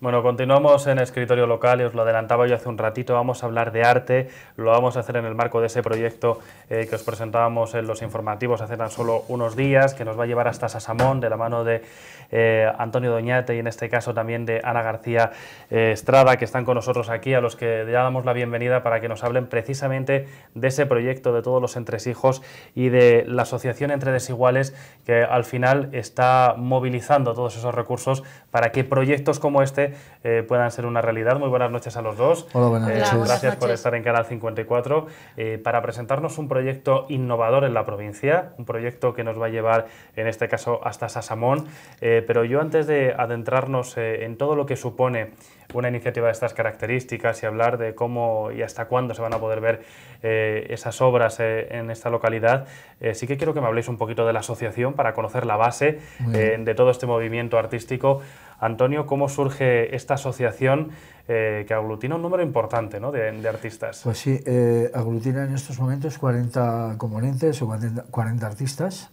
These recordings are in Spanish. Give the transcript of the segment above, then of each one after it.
Bueno, continuamos en escritorio local y os lo adelantaba yo hace un ratito. Vamos a hablar de arte, lo vamos a hacer en el marco de ese proyecto eh, que os presentábamos en los informativos hace tan solo unos días, que nos va a llevar hasta Sasamón de la mano de eh, Antonio Doñate y en este caso también de Ana García eh, Estrada, que están con nosotros aquí, a los que ya damos la bienvenida para que nos hablen precisamente de ese proyecto, de todos los entresijos y de la asociación entre desiguales que al final está movilizando todos esos recursos para que proyectos como este eh, puedan ser una realidad. Muy buenas noches a los dos. buenas eh, noches. gracias por estar en Canal 54 eh, para presentarnos un proyecto innovador en la provincia, un proyecto que nos va a llevar, en este caso, hasta Sasamón. pero yo antes de adentrarnos en todo lo que supone una iniciativa de estas características y hablar de cómo y hasta cuándo se van a poder ver esas obras en esta localidad, sí que quiero que me habléis un poquito de la asociación para conocer la base de todo este movimiento artístico Antonio, ¿cómo surge esta asociación eh, que aglutina un número importante ¿no? de, artistas? Pues sí, eh, aglutina en estos momentos 40 componentes o 40, artistas.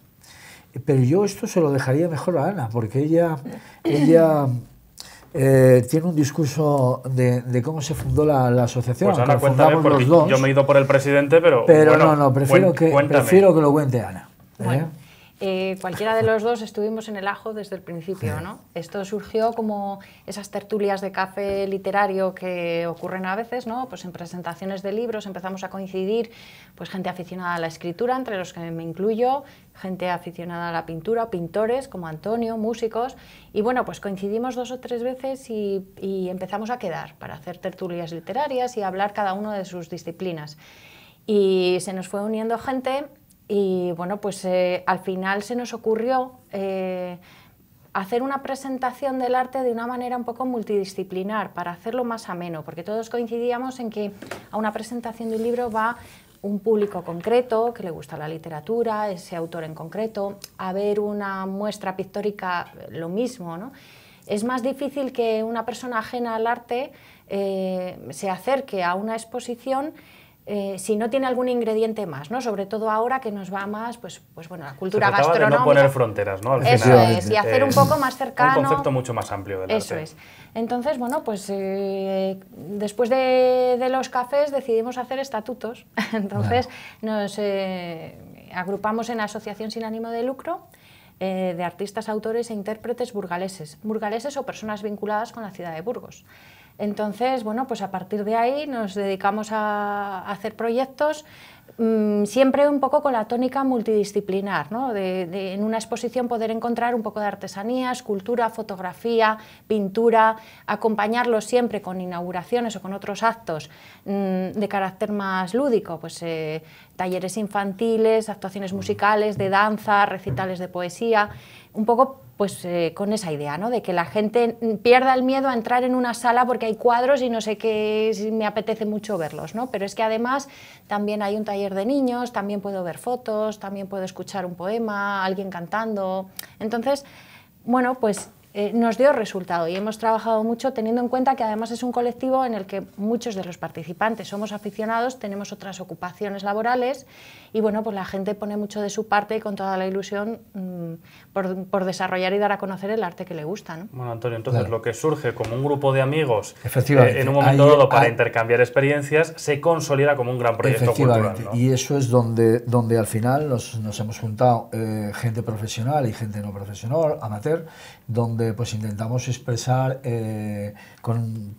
Pero yo esto se lo dejaría mejor a Ana, porque ella, ella eh, tiene un discurso de, cómo se fundó la, asociación. Pues Ana, cuéntame, porque los dos, yo me he ido por el presidente, pero. Pero no, no, prefiero, que, prefiero que lo cuente Ana. Eh, cualquiera de los dos estuvimos en el ajo desde el principio, ¿no? Esto surgió como esas tertulias de café literario que ocurren a veces, ¿no? Pues en presentaciones de libros empezamos a coincidir, pues gente aficionada a la escritura, entre los que me incluyo, gente aficionada a la pintura, pintores como Antonio, músicos, y bueno, pues coincidimos dos o tres veces y, y empezamos a quedar para hacer tertulias literarias y hablar cada uno de sus disciplinas. Y se nos fue uniendo gente y bueno, pues eh, al final se nos ocurrió eh, hacer una presentación del arte de una manera un poco multidisciplinar, para hacerlo más ameno, porque todos coincidíamos en que a una presentación de un libro va un público concreto que le gusta la literatura, ese autor en concreto, a ver una muestra pictórica, eh, lo mismo, ¿no? Es más difícil que una persona ajena al arte se acerque a una exposición eh, si no tiene algún ingrediente más, ¿no? Sobre todo ahora que nos va más, pues, pues bueno, la cultura gastronómica. no poner fronteras, ¿no? eso es, y hacer un poco más cercano. Un concepto mucho más amplio del Eso es. Entonces, bueno, pues eh, después de, de, los cafés decidimos hacer estatutos. Entonces nos eh, agrupamos en Asociación Sin Ánimo de Lucro de artistas, autores e intérpretes burgaleses, burgaleses o personas vinculadas con la ciudad de Burgos. Entonces, bueno, pues a partir de ahí nos dedicamos a hacer proyectos mm, siempre un poco con la tónica multidisciplinar, ¿no? de, en una exposición poder encontrar un poco de artesanía, escultura, fotografía, pintura, acompañarlo siempre con inauguraciones o con otros actos mm, de carácter más lúdico, pues eh, talleres infantiles, actuaciones musicales, de danza, recitales de poesía, un poco pues eh, con esa idea, ¿no? De que la gente pierda el miedo a entrar en una sala porque hay cuadros y no sé qué, si me apetece mucho verlos, ¿no? Pero es que además también hay un taller de niños, también puedo ver fotos, también puedo escuchar un poema, alguien cantando. Entonces, bueno, pues eh, nos dio resultado y hemos trabajado mucho teniendo en cuenta que además es un colectivo en el que muchos de los participantes somos aficionados, tenemos otras ocupaciones laborales y bueno, pues la gente pone mucho de su parte y con toda la ilusión mm, por, desarrollar y dar a conocer el arte que le gusta. ¿no? Bueno, Antonio, entonces lo que surge como un grupo de amigos eh, en un momento dado para intercambiar experiencias se consolida como un gran proyecto cultural. Y eso es donde, donde al final nos, hemos juntado eh, gente profesional y gente no profesional, amateur, donde eh, pues intentamos expresar eh, con,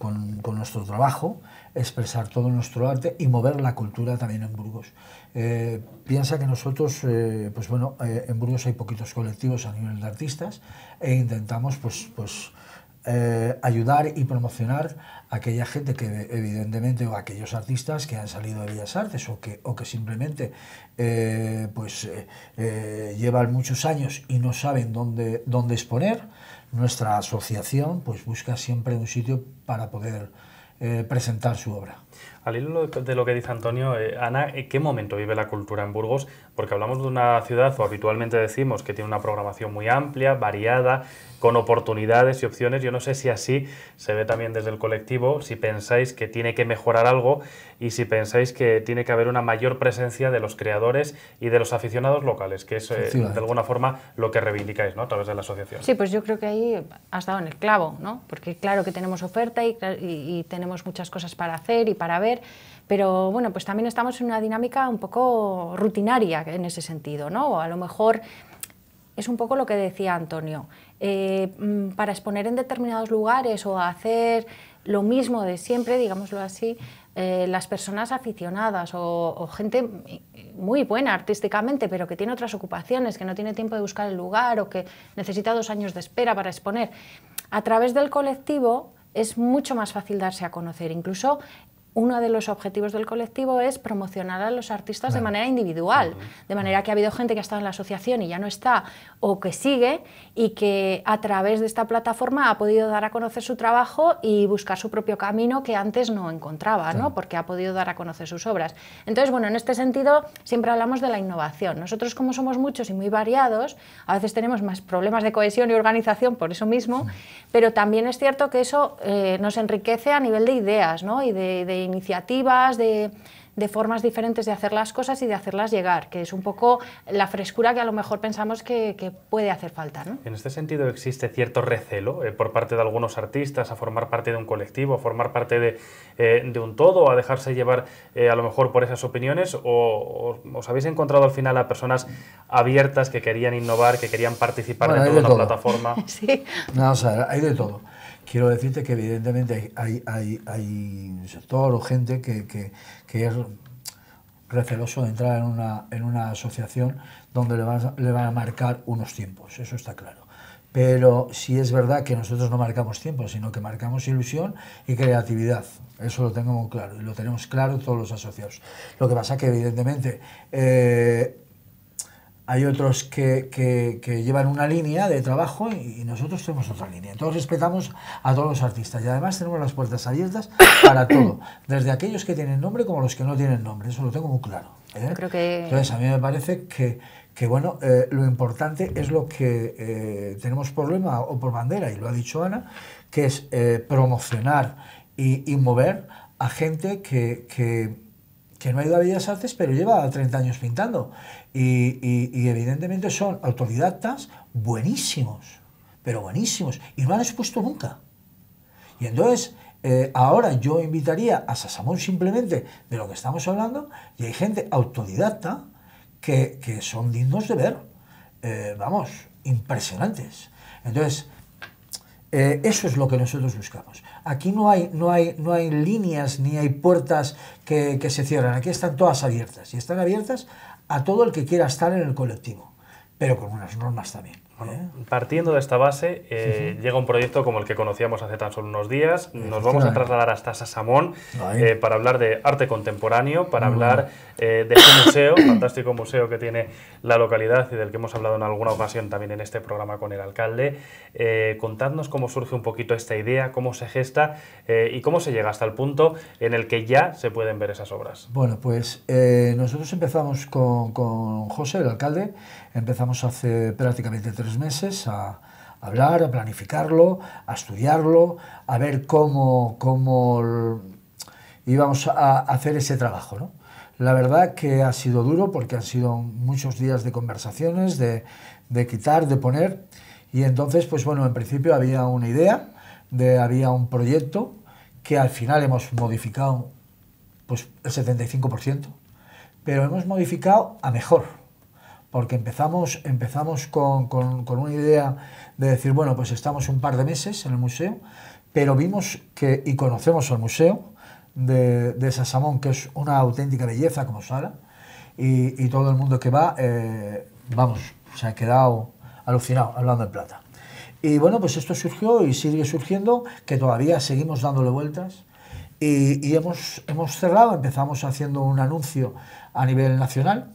nuestro trabajo, expresar todo nuestro arte y mover la cultura también en Burgos. Eh, piensa que nosotros, pues bueno, en Burgos hay poquitos colectivos a nivel de artistas e intentamos pues, pues, ayudar y promocionar a aquella gente que evidentemente o a aquellos artistas que han salido de Bellas Artes o que, o que simplemente pues llevan muchos años y no saben dónde, dónde exponer nuestra asociación pues busca siempre un sitio para poder eh, presentar su obra. Al hilo de lo que dice Antonio, eh, Ana, ¿en eh, qué momento vive la cultura en Burgos? Porque hablamos de una ciudad, o habitualmente decimos, que tiene una programación muy amplia, variada, con oportunidades y opciones. Yo no sé si así se ve también desde el colectivo, si pensáis que tiene que mejorar algo y si pensáis que tiene que haber una mayor presencia de los creadores y de los aficionados locales, que es eh, de alguna forma lo que reivindicáis ¿no? a través de la asociación. Sí, pues yo creo que ahí has dado en el clavo, ¿no? porque claro que tenemos oferta y tenemos muchas cosas para hacer y para ver pero bueno, pues también estamos en una dinámica un poco rutinaria en ese sentido, ¿no? a lo mejor es un poco lo que decía Antonio. Eh, mm, para exponer en determinados lugares o hacer lo mismo de siempre, digámoslo así, eh, las personas aficionadas o, o, gente muy buena artísticamente, pero que tiene otras ocupaciones, que no tiene tiempo de buscar el lugar o que necesita dos años de espera para exponer, a través del colectivo es mucho más fácil darse a conocer. Incluso uno de los objetivos del colectivo es promocionar a los artistas de manera individual, de manera que ha habido gente que ha estado en la asociación y ya no está, o que sigue y que a través de esta plataforma ha podido dar a conocer su trabajo y buscar su propio camino que antes no encontraba, ¿no? porque ha podido dar a conocer sus obras. Entonces, bueno, en este sentido siempre hablamos de la innovación. Nosotros como somos muchos y muy variados, a veces tenemos más problemas de cohesión y organización por eso mismo, pero también es cierto que eso eh, nos enriquece a nivel de ideas y de iniciativas, de, formas diferentes de hacer las cosas y de hacerlas llegar, que es un poco la frescura que a lo mejor pensamos que, puede hacer falta. ¿no? En este sentido existe cierto recelo eh, por parte de algunos artistas a formar parte de un colectivo, a formar parte de, eh, un todo, a dejarse llevar eh, a lo mejor por esas opiniones, o, os habéis encontrado al final a personas abiertas que querían innovar, que querían participar en dentro de, una plataforma. sí. No, o sea, hay de todo quiero decirte que evidentemente hay, hay, hay sector o gente que, es receloso de entrar en una, asociación donde le van, a marcar unos tiempos, eso está claro. Pero sí es verdad que nosotros no marcamos tiempos, sino que marcamos ilusión y creatividad. Eso lo tengo claro y lo tenemos claro todos los asociados. Lo que pasa que evidentemente eh, hay otros que, llevan una línea de trabajo y, nosotros tenemos otra línea. Entonces respetamos a todos los artistas y además tenemos las puertas abiertas para todo, desde aquellos que tienen nombre como los que no tienen nombre, eso lo tengo muy claro. ¿eh? Entonces a mí me parece que, bueno, eh, lo importante es lo que eh, tenemos por o por bandera, y lo ha dicho Ana, que es promocionar y, y, mover a gente que que no ha ido a Bellas Artes, pero lleva 30 años pintando. Y, evidentemente son autodidactas buenísimos, pero buenísimos, y no han expuesto nunca. Y entonces, eh, ahora yo invitaría a Sasamón simplemente de lo que estamos hablando, y hay gente autodidacta que, son dignos de ver, eh, vamos, impresionantes. Entonces, eh, eso es lo que nosotros buscamos. Aquí no hay, no hay, no hay líneas ni hay puertas que, que, se cierran. Aquí están todas abiertas y están abiertas a todo el que quiera estar en el colectivo, pero con unas normas también. ¿Eh? partiendo de esta base, eh, llega un proyecto como el que conocíamos hace tan solo unos días. Nos vamos a trasladar hasta Sasamón eh, para hablar de arte contemporáneo, para hablar de este museo, fantástico museo que tiene la localidad y del que hemos hablado en alguna ocasión también en este programa con el alcalde. contadnos cómo surge un poquito esta idea, cómo se gesta y cómo se llega hasta el punto en el que ya se pueden ver esas obras. Bueno, pues nosotros empezamos con, con José, el alcalde, empezamos hace prácticamente tres meses a, hablar, a planificarlo, a estudiarlo, a ver cómo, cómo íbamos a hacer ese trabajo. ¿no? La verdad que ha sido duro porque han sido muchos días de conversaciones, de, de quitar, de poner. Y entonces, pues bueno, en principio había una idea, de, había un proyecto que al final hemos modificado pues, el 75%, pero hemos modificado a mejor porque empezamos, empezamos con, una idea de decir, bueno, pues estamos un par de meses en el museo, pero vimos que, y conocemos el museo de, de Sasamón, que es una auténtica belleza como sala, y, y todo el mundo que va, eh, vamos, se ha quedado alucinado hablando en plata. Y bueno, pues esto surgió y sigue surgiendo, que todavía seguimos dándole vueltas. Y, hemos, hemos cerrado, empezamos haciendo un anuncio a nivel nacional,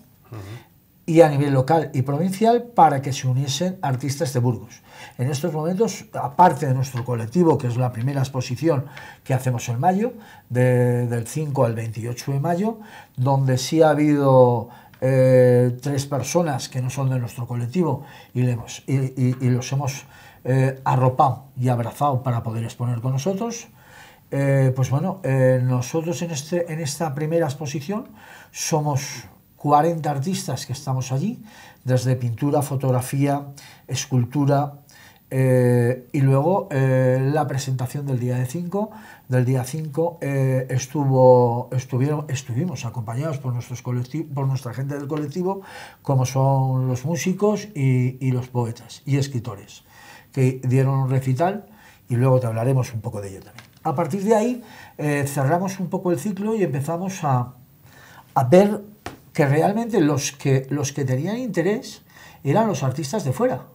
y a nivel local y provincial para que se uniesen artistas de Burgos. En estos momentos, aparte de nuestro colectivo, que es la primera exposición que hacemos en mayo, del 5 al 28 de mayo, donde sí ha habido eh, tres personas que no son de nuestro colectivo y, los hemos eh, arropado y abrazado para poder exponer con nosotros, eh, pues bueno, nosotros en, este, en esta primera exposición somos 40 artistas que estamos allí, desde pintura, fotografía, escultura, eh, y luego eh, la presentación del día de 5. Del día 5 eh, estuvo, estuvieron, estuvimos acompañados por, nuestros por nuestra gente del colectivo, como son los músicos y, los poetas y escritores, que dieron un recital y luego te hablaremos un poco de ello también. A partir de ahí cerramos un poco el ciclo y empezamos a, a ver que realmente los que, los que tenían interés eran los artistas de fuera.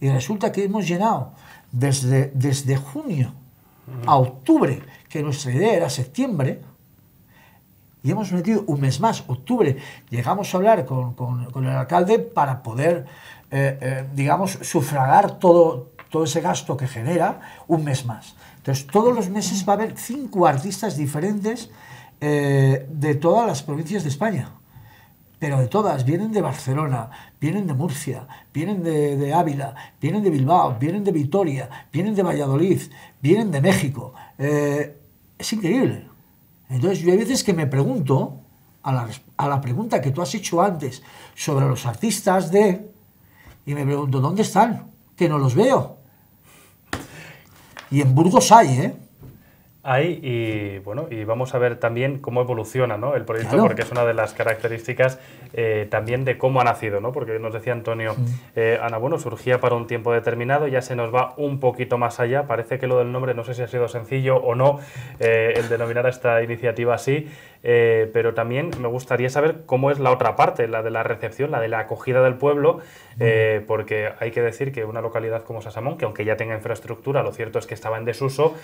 Y resulta que hemos llenado desde, desde junio a octubre, que nuestra idea era septiembre, y hemos metido un mes más, octubre. Llegamos a hablar con, el alcalde para poder, eh, eh, digamos, sufragar todo, todo ese gasto que genera un mes más. Entonces, todos los meses va a haber cinco artistas diferentes eh, de todas las provincias de España, pero de todas, vienen de Barcelona, vienen de Murcia, vienen de, Ávila, vienen de Bilbao, vienen de Vitoria, vienen de Valladolid, vienen de México. Eh, es increíble. Entonces yo hay veces que me pregunto, a la, a la, pregunta que tú has hecho antes sobre los artistas de... Y me pregunto, ¿dónde están? Que no los veo. Y en Burgos hay, ¿eh? Ahí y bueno, y vamos a ver también cómo evoluciona el proyecto, porque es una de las características eh, también de cómo ha nacido, ¿no? Porque nos decía Antonio, eh, Ana, bueno, surgía para un tiempo determinado, ya se nos va un poquito más allá. Parece que lo del nombre, no sé si ha sido sencillo o no, eh, el denominar a esta iniciativa así, pero también me gustaría saber cómo es la otra parte, la de la recepción, la de la acogida del pueblo, porque hay que decir que una localidad como Sasamón, que aunque ya tenga infraestructura, lo cierto es que estaba en desuso,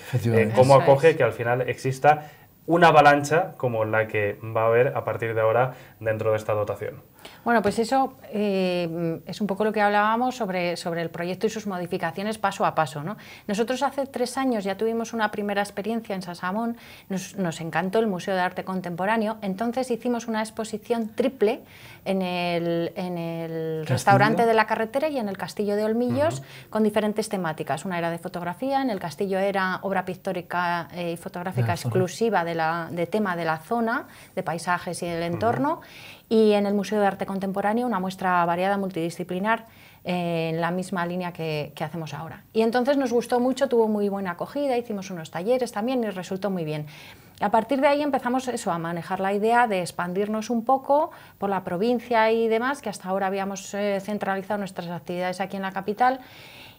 cómo acoge que al final exista una avalancha como la que va a haber a partir de ahora dentro de esta dotación. Bueno, pues eso eh, es un poco lo que hablábamos sobre, el proyecto y sus modificaciones paso a paso. Nosotros hace tres años ya tuvimos una primera experiencia en Sasamón, nos, nos encantó el Museo de Arte Contemporáneo, entonces hicimos una exposición triple en el, restaurante de la carretera y en el Castillo de Olmillos con diferentes temáticas. Una era de fotografía, en el castillo era obra pictórica eh, y fotográfica exclusiva de, tema de la zona, de paisajes y del entorno y en el Museo de Arte Contemporáneo una muestra variada multidisciplinar eh, en la misma línea que, hacemos ahora. Y entonces nos gustó mucho, tuvo muy buena acogida, hicimos unos talleres también y resultó muy bien. A partir de ahí empezamos eso, a manejar la idea de expandirnos un poco por la provincia y demás, que hasta ahora habíamos eh, centralizado nuestras actividades aquí en la capital.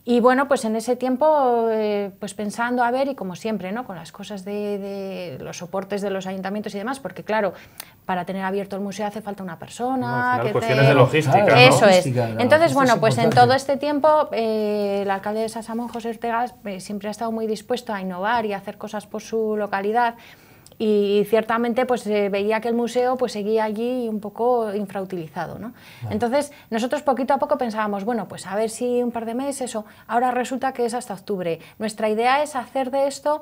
Y bueno, pues en ese tiempo, eh, pues pensando, a ver, y como siempre, ¿no? Con las cosas de, los soportes de los ayuntamientos y demás, porque claro, para tener abierto el museo hace falta una persona. que cuestiones de logística. eso es. Entonces, bueno, pues en todo este tiempo, eh, el alcalde de Sasamón, José Ortega, eh, siempre ha estado muy dispuesto a innovar y a hacer cosas por su localidad y ciertamente pues se veía que el museo pues seguía allí un poco infrautilizado ¿no? entonces nosotros poquito a poco pensábamos bueno pues a ver si un par de meses o ahora resulta que es hasta octubre nuestra idea es hacer de esto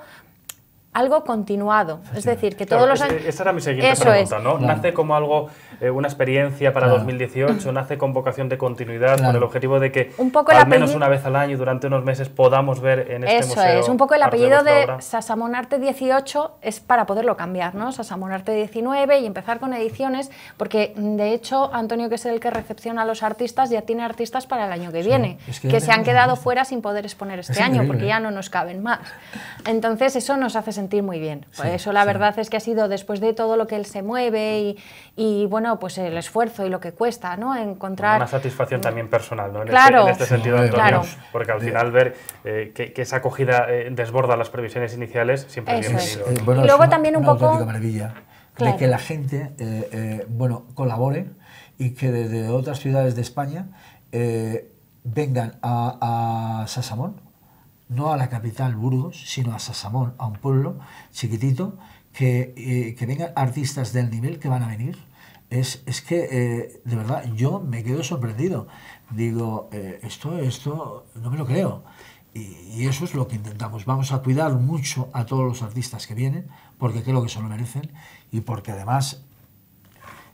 algo continuado. Es decir, que todos los años... Esa era mi siguiente pregunta, ¿no? Nace como algo, eh, una experiencia para 2018, nace con vocación de continuidad, con el objetivo de que un poco al menos una vez al año, durante unos meses, podamos ver en este Eso museo... Eso es, un poco el apellido de, de Sasamonarte 18 es para poderlo cambiar, ¿no? Sasamonarte 19 y empezar con ediciones, porque de hecho Antonio, que es el que recepciona a los artistas, ya tiene artistas para el año que viene, que, se han quedado fuera sin poder exponer este año, porque ya no nos caben más. Entonces eso nos hace sentir sentir muy bien. eso la verdad es que ha sido después de todo lo que él se mueve y, bueno, pues el esfuerzo y lo que cuesta, ¿no? Encontrar... Una satisfacción también personal, ¿no? En este- claro. Este, sentido, Antonio, porque al final ver eh, que, que, esa acogida eh, desborda las previsiones iniciales siempre es bienvenido. Eh, y luego también un poco... maravilla de que la gente, bueno, colabore y que desde otras ciudades de España vengan a, a Sasamón no a la capital Burgos, sino a Sasamón, a un pueblo chiquitito, que, eh, vengan artistas del nivel que van a venir. Es, es que, eh, de verdad, yo me quedo sorprendido. Digo, eh, esto, esto, no me lo creo. Y, eso es lo que intentamos. Vamos a cuidar mucho a todos los artistas que vienen, porque creo que se lo merecen y porque además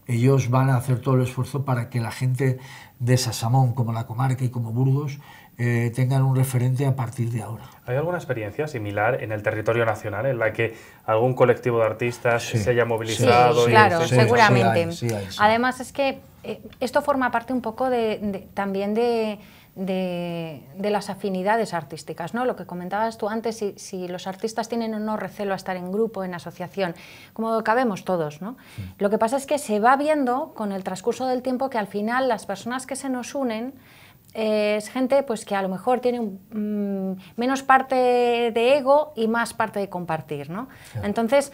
ellos van a hacer todo el esfuerzo para que la gente de Sasamón, como la comarca y como Burgos, eh, tengan un referente a partir de ahora. ¿Hay alguna experiencia similar en el territorio nacional en la que algún colectivo de artistas se haya movilizado? claro, seguramente. Además es que eh, esto forma parte un poco también de, las afinidades artísticas, ¿no? Lo que comentabas tú antes, si, si, los artistas tienen o no recelo a estar en grupo, en asociación, como cabemos todos, ¿no? Lo que pasa es que se va viendo con el transcurso del tiempo que al final las personas que se nos unen es gente pues que a lo mejor tiene mm, menos parte de ego y más parte de compartir, ¿no? Entonces,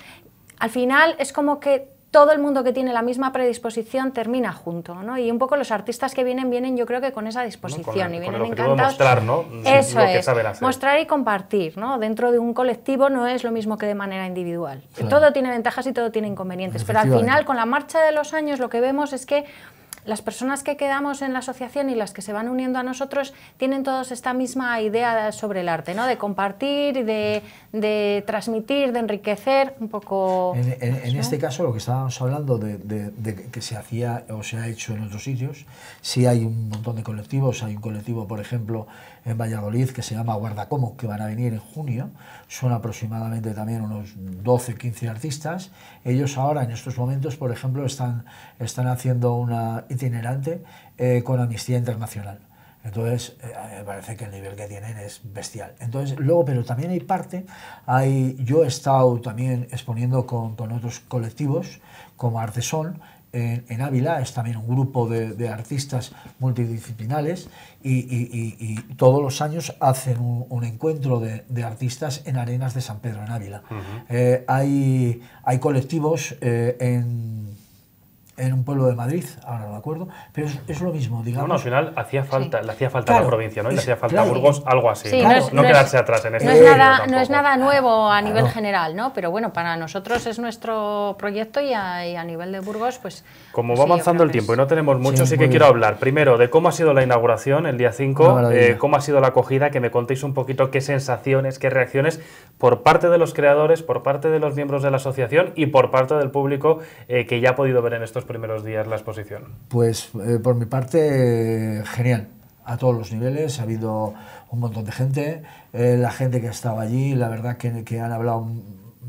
al final es como que todo el mundo que tiene la misma predisposición termina junto, ¿no? Y un poco los artistas que vienen, vienen yo creo que con esa disposición y vienen encantados. mostrar, Eso que mostrar y compartir, Dentro de un colectivo no es lo mismo que de manera individual. Todo tiene ventajas y todo tiene inconvenientes, pero al final con la marcha de los años lo que vemos es que las personas que quedamos en la asociación y las que se van uniendo a nosotros tienen todos esta misma idea sobre el arte, ¿no? De compartir, de, transmitir, de enriquecer, un poco... En, este caso, lo que estábamos hablando de, de, de, que se hacía o se ha hecho en otros sitios, sí hay un montón de colectivos, hay un colectivo, por ejemplo, en Valladolid que se llama Guardacomo, que van a venir en junio. Son aproximadamente también unos 12, 15 artistas. Ellos ahora, en estos momentos, por ejemplo, están, están haciendo una itinerante eh, con Amnistía Internacional. Entonces, eh, me parece que el nivel que tienen es bestial. Entonces, luego, pero también hay parte, hay, yo he estado también exponiendo con, con otros colectivos, como Artesol en, Ávila, es también un grupo de, artistas multidisciplinales y, todos los años hacen un, encuentro de, artistas en Arenas de San Pedro, en Ávila. Eh, hay, hay colectivos eh, en en un pueblo de Madrid, ahora de acuerdo, pero es, lo mismo, digamos. no, al final hacía falta, le hacía falta la provincia, ¿no? Y le hacía falta Burgos algo así, ¿no? quedarse atrás en ese no es nada, No es nada nuevo a nivel general, ¿no? Pero bueno, para nosotros es nuestro proyecto y a, nivel de Burgos, pues... Como pues va avanzando el tiempo y no tenemos mucho, sí, que quiero hablar primero de cómo ha sido la inauguración el día 5, eh, cómo ha sido la acogida, que me contéis un poquito qué sensaciones, qué reacciones por parte de los creadores, por parte de los miembros de la asociación y por parte del público eh, que ya ha podido ver en estos primeros días la exposición? Pues eh, por mi parte, genial. A todos los niveles, ha habido un montón de gente. Eh, la gente que estaba allí, la verdad que, que han hablado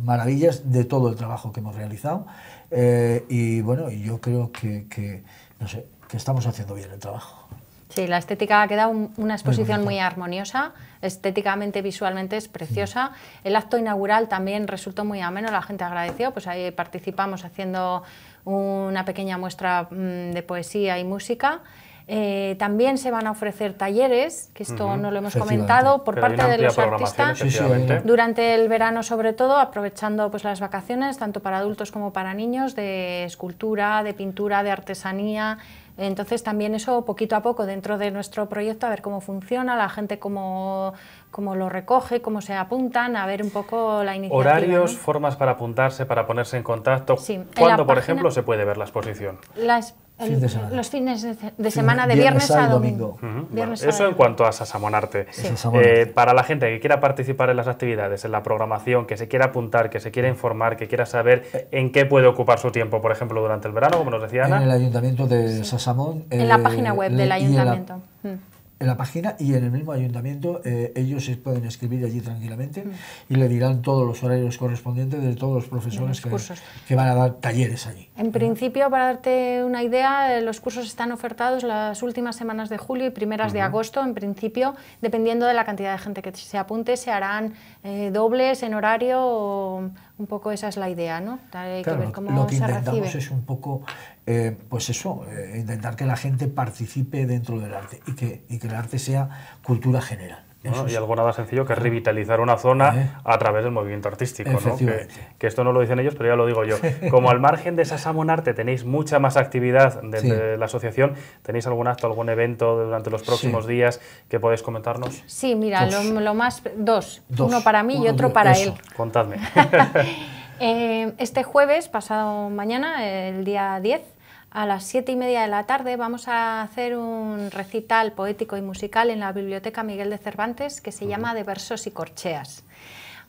maravillas de todo el trabajo que hemos realizado. Eh, y bueno, yo creo que, no sé, que estamos haciendo bien el trabajo. Sí, la estética ha quedado una exposición muy, muy, armoniosa, estéticamente, visualmente es preciosa. El acto inaugural también resultó muy ameno, la gente agradeció, pues ahí participamos haciendo una pequeña muestra mm, de poesía y música. Eh, también se van a ofrecer talleres, que esto no lo hemos comentado, por parte de los artistas durante el verano sobre todo, aprovechando pues, las vacaciones, tanto para adultos como para niños, de escultura, de pintura, de artesanía, entonces también eso poquito a poco dentro de nuestro proyecto, a ver cómo funciona, la gente cómo, cómo lo recoge, cómo se apuntan, a ver un poco la iniciativa. Horarios, formas para apuntarse, para ponerse en contacto. ¿Cuándo, por ejemplo, se puede ver la exposición? Los fines de, semana, de viernes, a domingo. eso en cuanto a Sasamonarte. Eh, Arte. para la gente que quiera participar en las actividades, en la programación, que se quiera apuntar, que se quiera informar, que quiera saber eh. en qué puede ocupar su tiempo, por ejemplo, durante el verano, como nos decía Ana. En el ayuntamiento de Sasamón. en la eh, página web del ayuntamiento. Mm en la página y en el mismo ayuntamiento eh, ellos se pueden escribir allí tranquilamente mm. y le dirán todos los horarios correspondientes de todos los profesores que, van a dar talleres allí. En principio, para darte una idea, eh, los cursos están ofertados las últimas semanas de julio y primeras de agosto. En principio, dependiendo de la cantidad de gente que se apunte, se harán eh, dobles en horario o un poco esa es la idea, ¿no? ver lo que intentamos es un poco, eh, pues eso, eh, intentar que la gente participe dentro del arte y que, y que el arte sea cultura general y algo nada sencillo que es revitalizar una zona eh. a través del movimiento artístico, que, esto no lo dicen ellos, pero ya lo digo yo. Como al margen de esa Samonarte tenéis mucha más actividad desde la asociación, ¿tenéis algún acto, algún evento durante los próximos días que podéis comentarnos? Sí, mira, lo, más dos. uno para mí y otro para él. Contadme. Eh, este jueves, pasado mañana, el día 10, a las siete y media de la tarde vamos a hacer un recital poético y musical en la Biblioteca Miguel de Cervantes que se llama De Versos y Corcheas.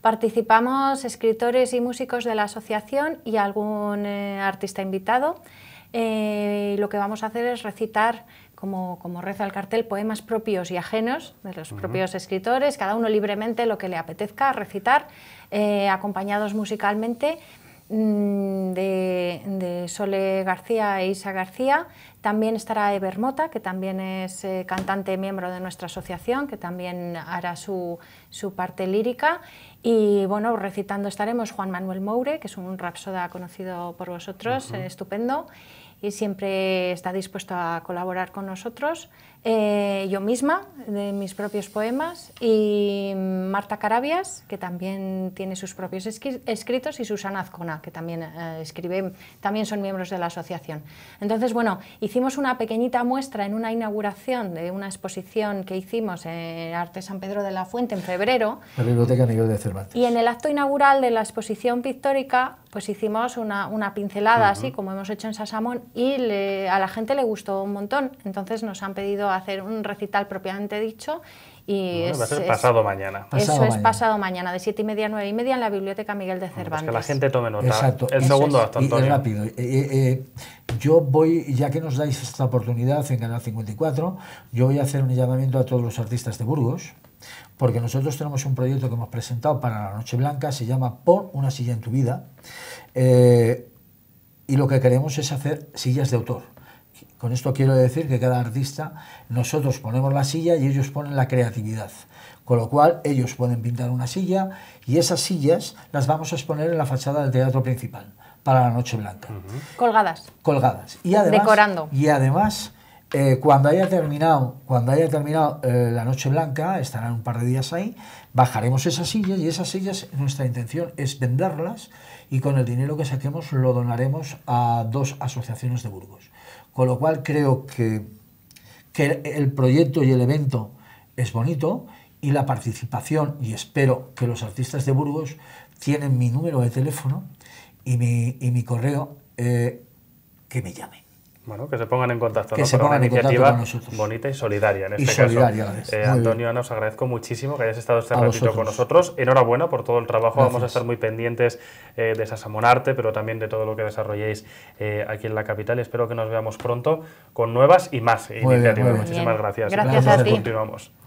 Participamos escritores y músicos de la asociación y algún eh, artista invitado. Eh, lo que vamos a hacer es recitar, como, reza el cartel, poemas propios y ajenos de los propios escritores, cada uno libremente lo que le apetezca recitar, eh, acompañados musicalmente. Mm, de, Sole García e Isa García. También estará Eber que también es eh, cantante miembro de nuestra asociación, que también hará su, su, parte lírica. Y bueno, recitando estaremos Juan Manuel Moure, que es un rapsoda conocido por vosotros, eh, estupendo y siempre está dispuesto a colaborar con nosotros. Eh, yo misma, de mis propios poemas, y Marta Carabias, que también tiene sus propios escritos, y Susana Azcona, que también eh, escribe, también son miembros de la asociación. Entonces, bueno, hicimos una pequeñita muestra en una inauguración de una exposición que hicimos en Arte San Pedro de la Fuente en febrero. La Biblioteca Miguel de Cervantes. Y en el acto inaugural de la exposición pictórica pues hicimos una, pincelada así como hemos hecho en Sasamón y a la gente le gustó un montón. Entonces nos han pedido hacer un recital propiamente dicho y va a ser pasado mañana. eso es pasado mañana, de 7 y media a 9 y media en la Biblioteca Miguel de Cervantes. Pues que la gente tome nota. Exacto. El segundo acto, Antonio. rápido. Eh, eh, eh, yo voy, ya que nos dais esta oportunidad en Canal 54, yo voy a hacer un llamamiento a todos los artistas de Burgos porque nosotros tenemos un proyecto que hemos presentado para la Noche Blanca, se llama por una silla en tu vida, eh, y lo que queremos es hacer sillas de autor. Con esto quiero decir que cada artista, nosotros ponemos la silla y ellos ponen la creatividad. Con lo cual, ellos pueden pintar una silla y esas sillas las vamos a exponer en la fachada del teatro principal para la Noche Blanca. Colgadas. Colgadas. Y además, Decorando. Y además eh, cuando haya terminado, cuando haya terminado eh, la noche blanca, estarán un par de días ahí, bajaremos esas sillas y esas sillas, nuestra intención es venderlas y con el dinero que saquemos lo donaremos a dos asociaciones de Burgos. Con lo cual creo que, el proyecto y el evento es bonito y la participación, y espero que los artistas de Burgos tienen mi número de teléfono y mi, correo, eh, que me llamen. Bueno, que se pongan en contacto. Que ¿no? se pongan una en iniciativa Bonita y solidaria en este caso. Eh, Antonio, Ana, os agradezco muchísimo que hayas estado este ratito con nosotros. Enhorabuena por todo el trabajo. Vamos a estar muy pendientes eh, de esa Samonarte, pero también de todo lo que desarrolléis eh, aquí en la capital. Espero que nos veamos pronto con nuevas y más iniciativas. Muchísimas gracias. Gracias, Continuamos.